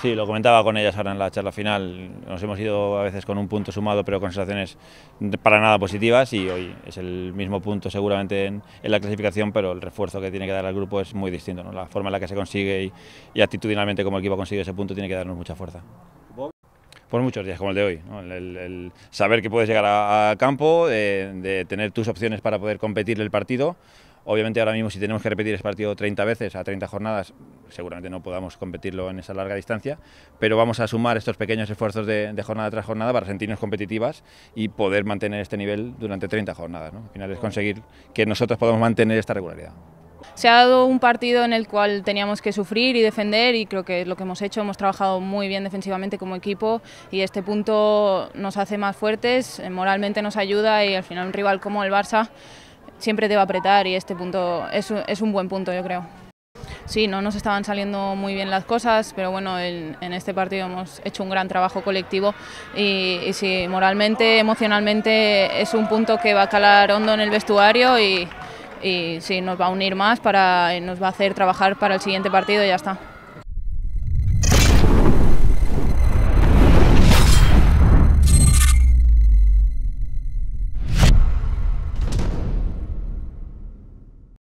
Sí, lo comentaba con ellas ahora en la charla final. Nos hemos ido a veces con un punto sumado, pero con sensaciones para nada positivas. Y hoy es el mismo punto, seguramente, en, la clasificación, pero el refuerzo que tiene que dar al grupo es muy distinto. La forma en la que se consigue y, actitudinalmente como el equipo consigue ese punto tiene que darnos mucha fuerza. Pues muchos días como el de hoy. El, saber que puedes llegar a, campo, de, tener tus opciones para poder competir el partido. Obviamente ahora mismo si tenemos que repetir ese partido 30 veces a 30 jornadas, seguramente no podamos competirlo en esa larga distancia, pero vamos a sumar estos pequeños esfuerzos de, jornada tras jornada para sentirnos competitivas y poder mantener este nivel durante 30 jornadas. Al final es conseguir que nosotros podamos mantener esta regularidad. Se ha dado un partido en el cual teníamos que sufrir y defender y creo que es lo que hemos hecho, hemos trabajado muy bien defensivamente como equipo y este punto nos hace más fuertes, eh, moralmente nos ayuda y al final un rival como el Barça siempre te va a apretar y este punto es, un buen punto, yo creo. Sí, no nos estaban saliendo muy bien las cosas, pero bueno, en, este partido hemos hecho un gran trabajo colectivo y, si sí, moralmente, emocionalmente es un punto que va a calar hondo en el vestuario y, y nos va a unir más, para, nos va a hacer trabajar para el siguiente partido y ya está.